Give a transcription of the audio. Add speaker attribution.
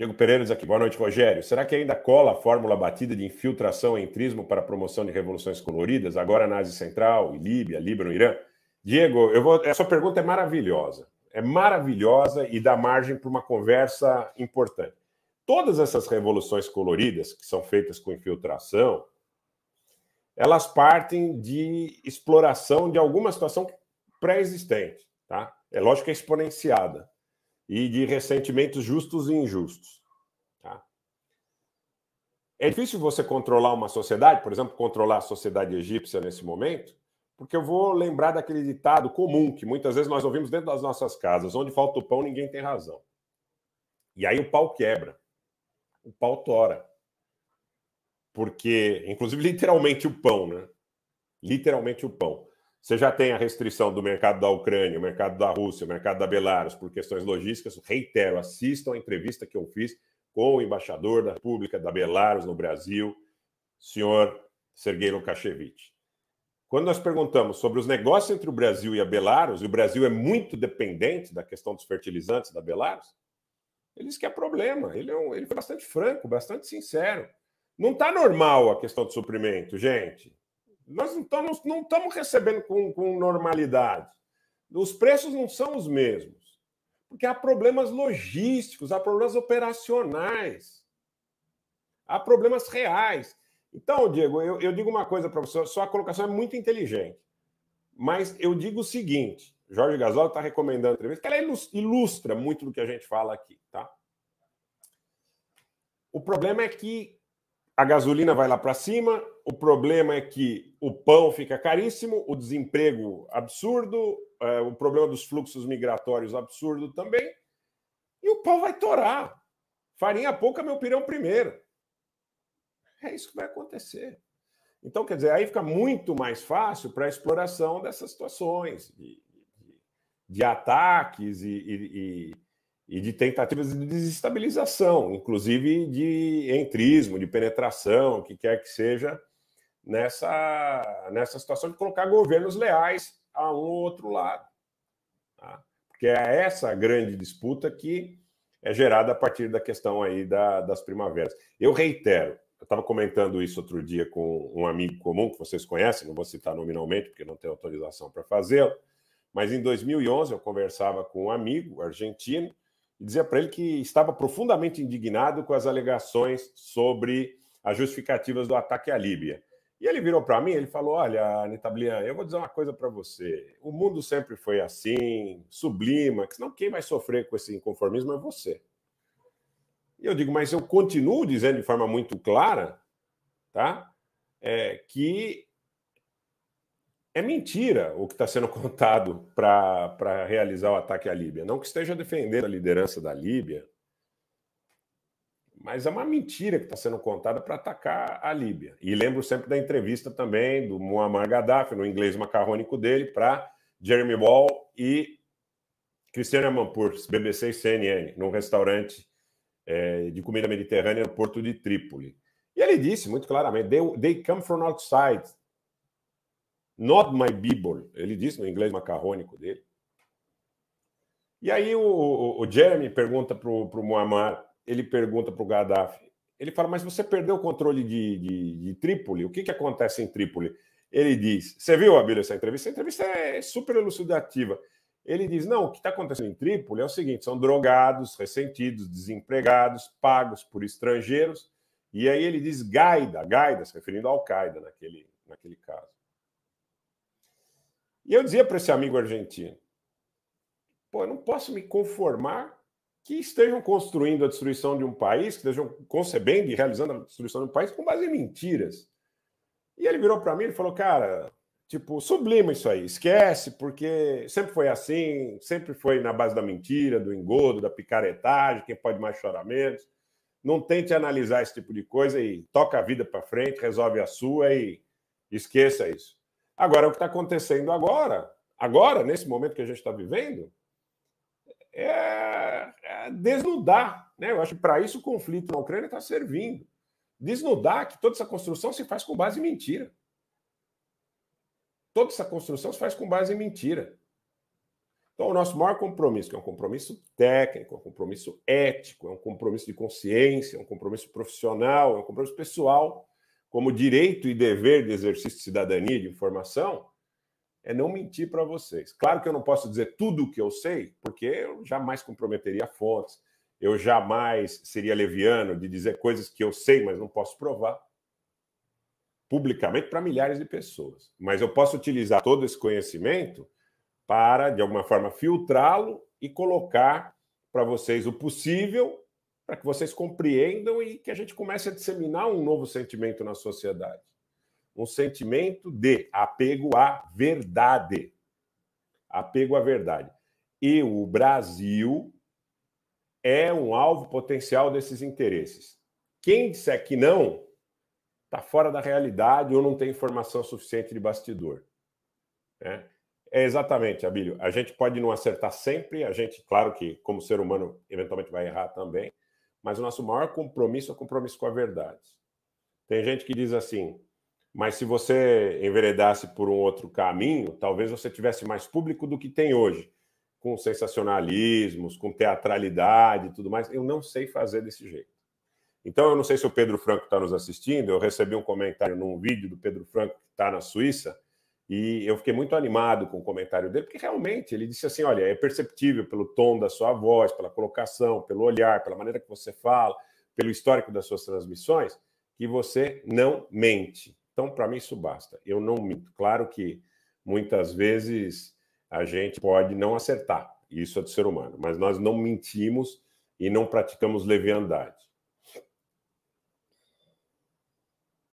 Speaker 1: Diego Pereira diz aqui, boa noite, Rogério. Será que ainda cola a fórmula batida de infiltração em trismo para promoção de revoluções coloridas, agora na Ásia Central, Líbia, Líbano, Irã? Diego, eu vou... essa pergunta é maravilhosa. É maravilhosa e dá margem para uma conversa importante. Todas essas revoluções coloridas que são feitas com infiltração, elas partem de exploração de alguma situação pré-existente. Tá? É lógico que é exponenciada e de ressentimentos justos e injustos. Tá? É difícil você controlar uma sociedade, por exemplo, controlar a sociedade egípcia nesse momento, porque eu vou lembrar daquele ditado comum que muitas vezes nós ouvimos dentro das nossas casas: onde falta o pão, ninguém tem razão. E aí o pau quebra, o pau tora. Porque, inclusive, literalmente o pão, né? Literalmente o pão. Você já tem a restrição do mercado da Ucrânia, o mercado da Rússia, o mercado da Belarus, por questões logísticas. Reitero, assistam a entrevista que eu fiz com o embaixador da República da Belarus no Brasil, senhor Sergei Lukashevich. Quando nós perguntamos sobre os negócios entre o Brasil e a Belarus, e o Brasil é muito dependente da questão dos fertilizantes da Belarus, ele disse que é problema. Ele, é um, ele foi bastante franco, bastante sincero. Não está normal a questão do suprimento, gente. Nós não estamos, não estamos recebendo com, com normalidade. Os preços não são os mesmos. Porque há problemas logísticos, há problemas operacionais, há problemas reais. Então, Diego, eu, eu digo uma coisa para você: sua colocação é muito inteligente. Mas eu digo o seguinte: Jorge Gasol está recomendando a entrevista, que ela ilustra muito do que a gente fala aqui, tá? O problema é que a gasolina vai lá para cima, o problema é que o pão fica caríssimo, o desemprego absurdo, é, o problema dos fluxos migratórios absurdo também, e o pau vai torar. Farinha pouca, meu pirão primeiro. É isso que vai acontecer. Então, quer dizer, aí fica muito mais fácil para a exploração dessas situações de, de, de ataques e, e, e e de tentativas de desestabilização, inclusive de entrismo, de penetração, o que quer que seja, nessa, nessa situação de colocar governos leais a um ou outro lado. Tá? Porque é essa grande disputa que é gerada a partir da questão aí da, das primaveras. Eu reitero, eu estava comentando isso outro dia com um amigo comum que vocês conhecem, não vou citar nominalmente porque não tenho autorização para fazê-lo, mas em 2011 eu conversava com um amigo argentino e dizia para ele que estava profundamente indignado com as alegações sobre as justificativas do ataque à Líbia. E ele virou para mim, ele falou: Olha, Nitablian, eu vou dizer uma coisa para você. O mundo sempre foi assim, sublima, que senão quem vai sofrer com esse inconformismo é você. E eu digo: Mas eu continuo dizendo de forma muito clara tá? É, que é mentira o que está sendo contado para realizar o ataque à Líbia. Não que esteja defendendo a liderança da Líbia, mas é uma mentira que está sendo contada para atacar a Líbia. E lembro sempre da entrevista também do Muammar Gaddafi, no inglês macarrônico dele, para Jeremy Wall e Cristiano Amanpour, BBC e CNN, num restaurante é, de comida mediterrânea no porto de Trípoli. E ele disse muito claramente: they, they come from outside Not my Bible, ele diz no inglês macarrônico dele. E aí o, o, Jeremy pergunta para o Muammar, ele pergunta para o Gaddafi, ele fala, mas você perdeu o controle de, de, de Trípoli, o que, que acontece em Trípoli? Ele diz, você viu, Abílio, essa entrevista? A entrevista é super elucidativa. Ele diz, não, o que está acontecendo em Trípoli é o seguinte, são drogados, ressentidos, desempregados, pagos por estrangeiros, e aí ele diz Gaida, Gaida, se referindo ao Al-Qaeda naquele, naquele caso. E eu dizia para esse amigo argentino: pô, eu não posso me conformar que estejam construindo a destruição de um país, que estejam concebendo e realizando a destruição de um país com base em mentiras. E ele virou para mim e falou: cara, tipo, sublima isso aí, esquece, porque sempre foi assim, sempre foi na base da mentira, do engodo, da picaretagem, quem pode mais chorar menos. Não tente analisar esse tipo de coisa e toca a vida para frente, resolve a sua e esqueça isso. Agora, o que está acontecendo agora, agora, nesse momento que a gente está vivendo, é, é desnudar. Né? Eu acho que para isso o conflito na Ucrânia está servindo. Desnudar que toda essa construção se faz com base em mentira. Toda essa construção se faz com base em mentira. Então, o nosso maior compromisso, que é um compromisso técnico, é um compromisso ético, é um compromisso de consciência, é um compromisso profissional, é um compromisso pessoal, como direito e dever de exercício de cidadania de informação, é não mentir para vocês. Claro que eu não posso dizer tudo o que eu sei, porque eu jamais comprometeria fontes, eu jamais seria leviano de dizer coisas que eu sei, mas não posso provar publicamente para milhares de pessoas. Mas eu posso utilizar todo esse conhecimento para, de alguma forma, filtrá-lo e colocar para vocês o possível para que vocês compreendam e que a gente comece a disseminar um novo sentimento na sociedade. Um sentimento de apego à verdade. Apego à verdade. E o Brasil é um alvo potencial desses interesses. Quem disser que não, está fora da realidade ou não tem informação suficiente de bastidor. Né? É exatamente, Abílio. A gente pode não acertar sempre, a gente, claro que, como ser humano, eventualmente vai errar também, mas o nosso maior compromisso é o compromisso com a verdade. Tem gente que diz assim, mas se você enveredasse por um outro caminho, talvez você tivesse mais público do que tem hoje, com sensacionalismos, com teatralidade e tudo mais. Eu não sei fazer desse jeito. Então, eu não sei se o Pedro Franco está nos assistindo, eu recebi um comentário num vídeo do Pedro Franco que está na Suíça, e eu fiquei muito animado com o comentário dele, porque realmente ele disse assim: olha, é perceptível pelo tom da sua voz, pela colocação, pelo olhar, pela maneira que você fala, pelo histórico das suas transmissões, que você não mente. Então, para mim, isso basta. Eu não minto. Claro que muitas vezes a gente pode não acertar, isso é do ser humano, mas nós não mentimos e não praticamos leviandade.